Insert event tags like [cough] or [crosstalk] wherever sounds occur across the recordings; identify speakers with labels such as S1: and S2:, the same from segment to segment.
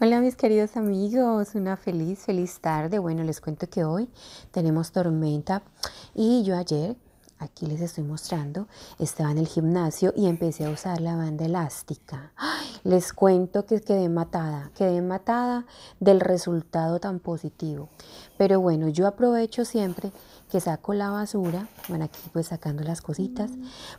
S1: Hola mis queridos amigos, una feliz, feliz tarde. Bueno, les cuento que hoy tenemos tormenta y yo ayer, aquí les estoy mostrando, estaba en el gimnasio y empecé a usar la banda elástica. Les cuento que quedé matada, quedé matada del resultado tan positivo. Pero bueno, yo aprovecho siempre que saco la basura, bueno, aquí pues sacando las cositas,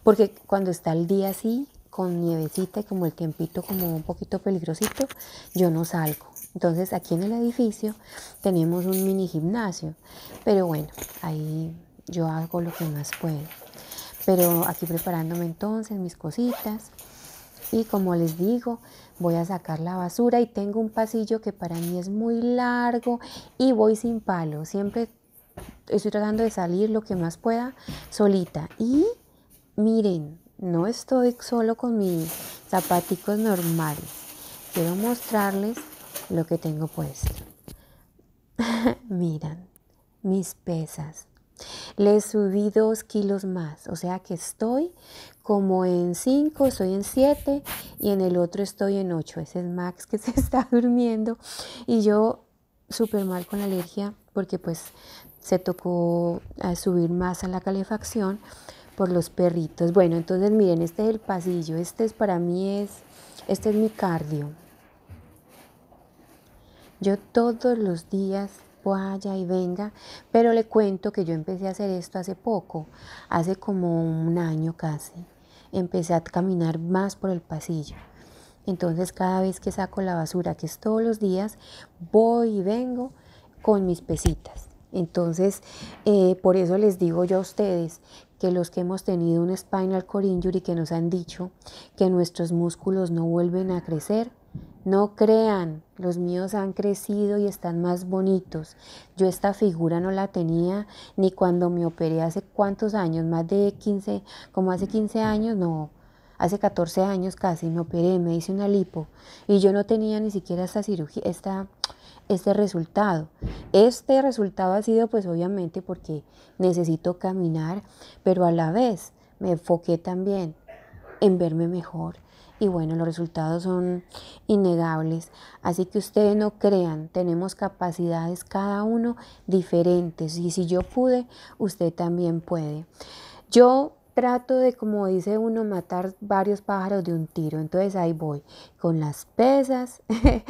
S1: porque cuando está el día así, con nievecita y como el tiempito como un poquito peligrosito, yo no salgo. Entonces aquí en el edificio tenemos un mini gimnasio, pero bueno, ahí yo hago lo que más puedo. Pero aquí preparándome entonces mis cositas y como les digo, voy a sacar la basura y tengo un pasillo que para mí es muy largo y voy sin palo. Siempre estoy tratando de salir lo que más pueda solita. Y miren, no estoy solo con mis zapaticos normales. Quiero mostrarles lo que tengo puesto. [laughs] Miran, mis pesas. Le subí dos kilos más, o sea que estoy como en 5, estoy en 7 y en el otro estoy en ocho Ese es Max que [laughs] se está durmiendo y yo súper mal con la alergia porque pues se tocó eh, subir más a la calefacción por los perritos. Bueno, entonces miren, este es el pasillo, este es para mí es, este es mi cardio. Yo todos los días vaya y venga, pero le cuento que yo empecé a hacer esto hace poco, hace como un año casi. Empecé a caminar más por el pasillo. Entonces cada vez que saco la basura, que es todos los días, voy y vengo con mis pesitas. Entonces, eh, por eso les digo yo a ustedes que los que hemos tenido un spinal cord injury que nos han dicho que nuestros músculos no vuelven a crecer, no crean, los míos han crecido y están más bonitos. Yo esta figura no la tenía ni cuando me operé hace cuántos años, más de 15, como hace 15 años, no, Hace 14 años casi me operé, me hice una lipo y yo no tenía ni siquiera esta cirugía, este resultado. Este resultado ha sido pues obviamente porque necesito caminar, pero a la vez me enfoqué también en verme mejor. Y bueno, los resultados son innegables. Así que ustedes no crean, tenemos capacidades cada uno diferentes. Y si yo pude, usted también puede. Yo trato de, como dice uno, matar varios pájaros de un tiro. Entonces ahí voy, con las pesas, [laughs]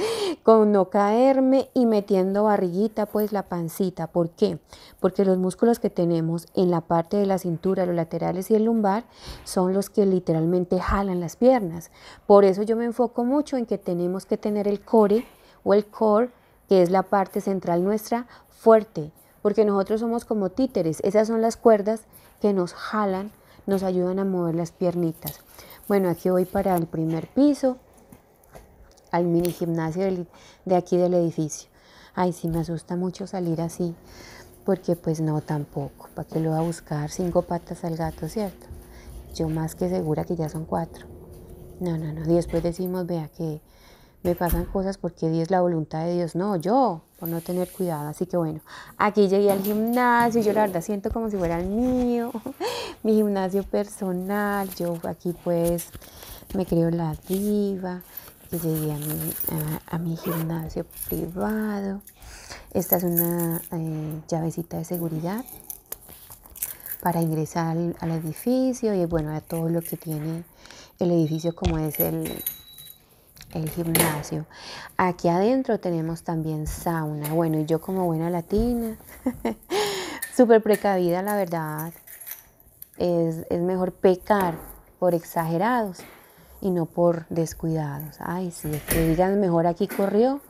S1: con no caerme y metiendo barriguita, pues la pancita. ¿Por qué? Porque los músculos que tenemos en la parte de la cintura, los laterales y el lumbar son los que literalmente jalan las piernas. Por eso yo me enfoco mucho en que tenemos que tener el core o el core, que es la parte central nuestra, fuerte. Porque nosotros somos como títeres, esas son las cuerdas que nos jalan nos ayudan a mover las piernitas. Bueno, aquí voy para el primer piso, al mini gimnasio de aquí del edificio. Ay, sí, me asusta mucho salir así, porque pues no tampoco, ¿para qué lo va a buscar cinco patas al gato, cierto? Yo más que segura que ya son cuatro. No, no, no, y después decimos, vea que me pasan cosas porque Dios es la voluntad de Dios, no yo, por no tener cuidado. Así que bueno, aquí llegué al gimnasio, yo la verdad siento como si fuera el mío, [laughs] mi gimnasio personal, yo aquí pues me creo la diva, y llegué a mi, mi gimnasio privado. Esta es una eh, llavecita de seguridad para ingresar al, al edificio y bueno, a todo lo que tiene el edificio como es el, el gimnasio. Aquí adentro tenemos también sauna. Bueno, y yo como buena latina, [laughs] súper precavida la verdad, es, es, mejor pecar por exagerados y no por descuidados. Ay, si es que digan mejor aquí corrió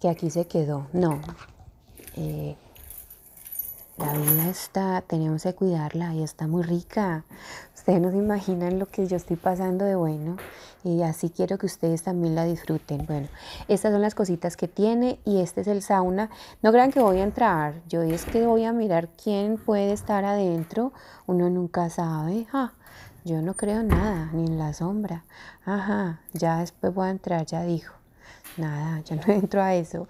S1: que aquí se quedó. No. Eh, la vida está, tenemos que cuidarla y está muy rica. Ustedes no se imaginan lo que yo estoy pasando de bueno y así quiero que ustedes también la disfruten. Bueno, estas son las cositas que tiene y este es el sauna. No crean que voy a entrar, yo es que voy a mirar quién puede estar adentro. Uno nunca sabe. yo no creo nada, ni en la sombra. Ajá, ya después voy a entrar, ya dijo. Nada, ya no [laughs] entro a eso.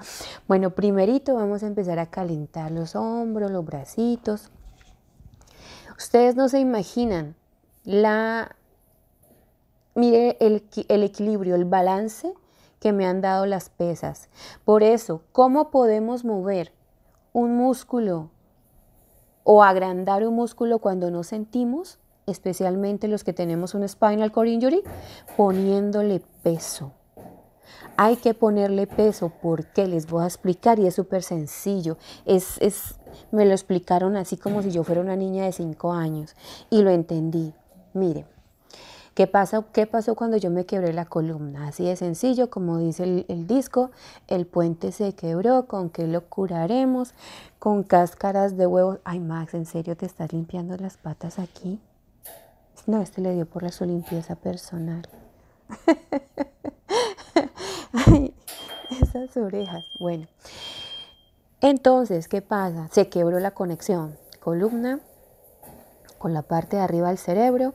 S1: Bueno, primerito vamos a empezar a calentar los hombros, los bracitos. Ustedes no se imaginan la, mire el, equilibrio, el balance que me han dado las pesas. Por eso, ¿cómo podemos mover un músculo o agrandar un músculo cuando no sentimos? especialmente los que tenemos un spinal cord injury, poniéndole peso. Hay que ponerle peso porque les voy a explicar y es súper sencillo. es, me lo explicaron así como si yo fuera una niña de 5 años y lo entendí mire, ¿Qué, pasa, ¿Qué pasó cuando yo me quebré la columna? Así de sencillo, como dice el, disco, el puente se quebró, ¿con qué lo curaremos? Con cáscaras de huevos. Ay, Max, ¿en serio te estás limpiando las patas aquí? No, este le dio por la su limpieza personal. [laughs] Ay, esas orejas. Bueno, entonces, ¿qué pasa? Se quebró la conexión. Columna, con la parte de arriba del cerebro,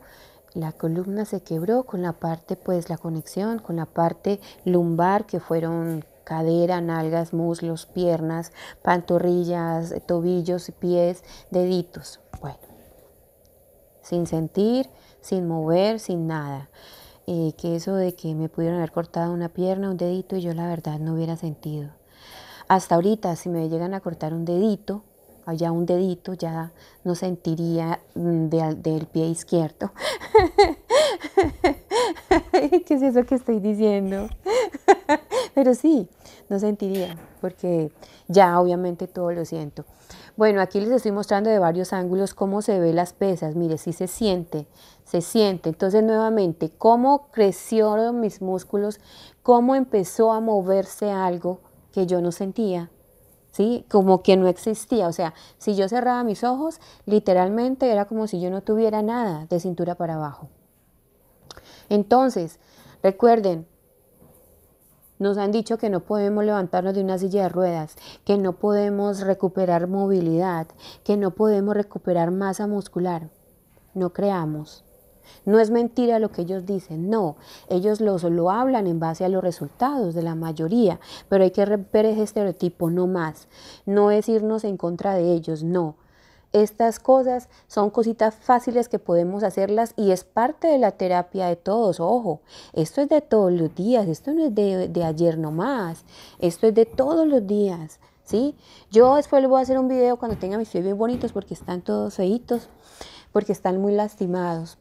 S1: la columna se quebró con la parte, pues la conexión con la parte lumbar, que fueron cadera, nalgas, muslos, piernas, pantorrillas, tobillos, pies, deditos. Bueno, sin sentir, sin mover, sin nada. Eh, que eso de que me pudieron haber cortado una pierna, un dedito, y yo la verdad no hubiera sentido. Hasta ahorita, si me llegan a cortar un dedito, allá un dedito, ya no sentiría mm, del pie izquierdo. [laughs] ¿Qué es eso que estoy diciendo? [laughs] Pero sí, no sentiría, porque ya obviamente todo lo siento. Bueno, aquí les estoy mostrando de varios ángulos cómo se ve las pesas. Mire, sí se siente, se siente. Entonces, nuevamente, cómo crecieron mis músculos, cómo empezó a moverse algo que yo no sentía como que no existía. O sea, si yo cerraba mis ojos, literalmente era como si yo no tuviera nada de cintura para abajo. Entonces, recuerden, nos han dicho que no podemos levantarnos de una silla de ruedas, que no podemos recuperar movilidad, que no podemos recuperar masa muscular. No creamos. No es mentira lo que ellos dicen, no. Ellos lo, hablan en base a los resultados de la mayoría, pero hay que romper ese estereotipo, no más. No es irnos en contra de ellos, no. Estas cosas son cositas fáciles que podemos hacerlas y es parte de la terapia de todos. Ojo, esto es de todos los días, esto no es de, de ayer nomás, esto es de todos los días. ¿sí? Yo después les voy a hacer un video cuando tenga mis pies bonitos porque están todos feitos, porque están muy lastimados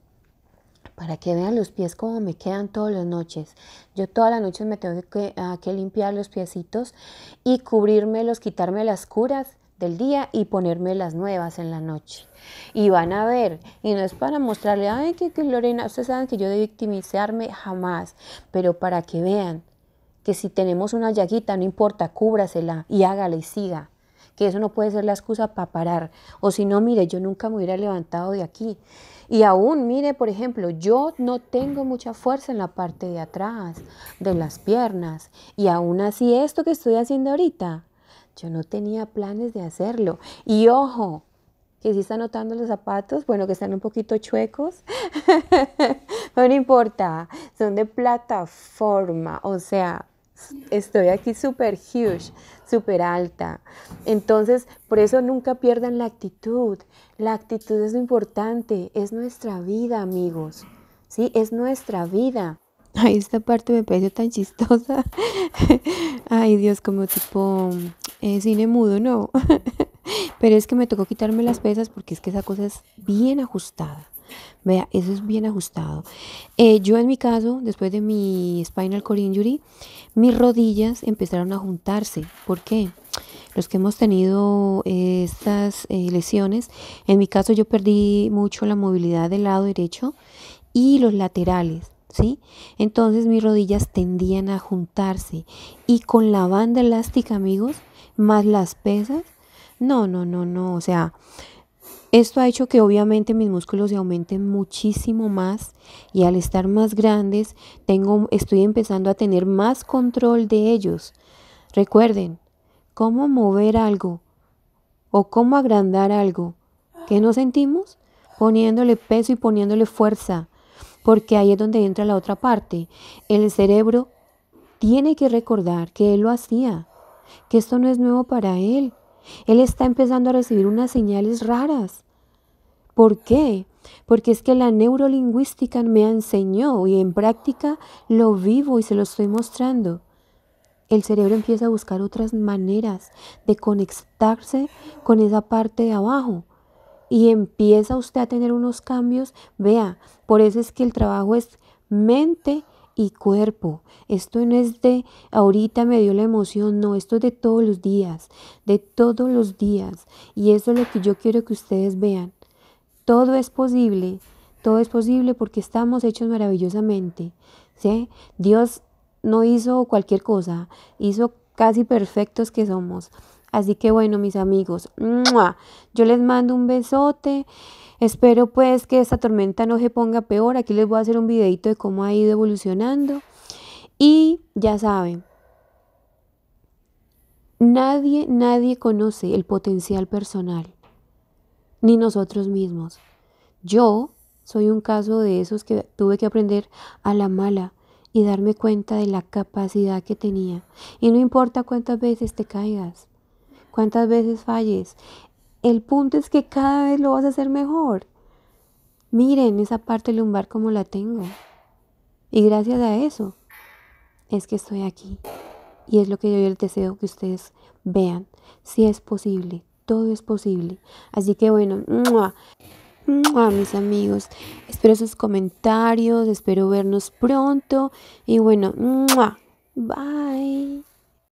S1: para que vean los pies como me quedan todas las noches. Yo todas las noches me tengo ah, que, limpiar los piecitos y cubrírmelos, quitarme las curas del día y ponerme las nuevas en la noche. Y van a ver, y no es para mostrarle, ay, que, Lorena, ustedes saben que yo de victimizarme jamás, pero para que vean que si tenemos una llaguita, no importa, cúbrasela y hágala y siga que eso no puede ser la excusa para parar. O si no, mire, yo nunca me hubiera levantado de aquí. Y aún, mire, por ejemplo, yo no tengo mucha fuerza en la parte de atrás, de las piernas. Y aún así, esto que estoy haciendo ahorita, yo no tenía planes de hacerlo. Y ojo, que si están notando los zapatos, bueno, que están un poquito chuecos, [laughs] no importa, son de plataforma, o sea, estoy aquí súper huge, súper alta. Entonces, por eso nunca pierdan la actitud. La actitud es lo importante, es nuestra vida, amigos. Sí, es nuestra vida. Ay, esta parte me pareció tan chistosa. [laughs] Ay, Dios, como tipo eh, cine mudo, no. [laughs] Pero es que me tocó quitarme las pesas porque es que esa cosa es bien ajustada. Vea, eso es bien ajustado. Eh, yo en mi caso, después de mi spinal cord injury, mis rodillas empezaron a juntarse. ¿Por qué? Los que hemos tenido eh, estas eh, lesiones, en mi caso yo perdí mucho la movilidad del lado derecho y los laterales. ¿Sí? Entonces mis rodillas tendían a juntarse y con la banda elástica, amigos, más las pesas, no, no, no, no, o sea, esto ha hecho que obviamente mis músculos se aumenten muchísimo más y al estar más grandes tengo, estoy empezando a tener más control de ellos. Recuerden, cómo mover algo o cómo agrandar algo que nos sentimos poniéndole peso y poniéndole fuerza, porque ahí es donde entra la otra parte. El cerebro tiene que recordar que él lo hacía, que esto no es nuevo para él, él está empezando a recibir unas señales raras. ¿Por qué? Porque es que la neurolingüística me enseñó y en práctica lo vivo y se lo estoy mostrando. El cerebro empieza a buscar otras maneras de conectarse con esa parte de abajo y empieza usted a tener unos cambios. Vea, por eso es que el trabajo es mente, y cuerpo. Esto no es de ahorita me dio la emoción, no, esto es de todos los días, de todos los días. Y eso es lo que yo quiero que ustedes vean. Todo es posible, todo es posible porque estamos hechos maravillosamente. ¿sí? Dios no hizo cualquier cosa, hizo casi perfectos que somos. Así que bueno, mis amigos, yo les mando un besote. Espero pues que esta tormenta no se ponga peor. Aquí les voy a hacer un videito de cómo ha ido evolucionando. Y ya saben, nadie, nadie conoce el potencial personal, ni nosotros mismos. Yo soy un caso de esos que tuve que aprender a la mala y darme cuenta de la capacidad que tenía. Y no importa cuántas veces te caigas, cuántas veces falles. El punto es que cada vez lo vas a hacer mejor. Miren esa parte lumbar como la tengo. Y gracias a eso es que estoy aquí. Y es lo que yo les deseo que ustedes vean. Si es posible, todo es posible. Así que bueno, ¡mua! mis amigos, espero sus comentarios, espero vernos pronto. Y bueno, ¡mua! bye.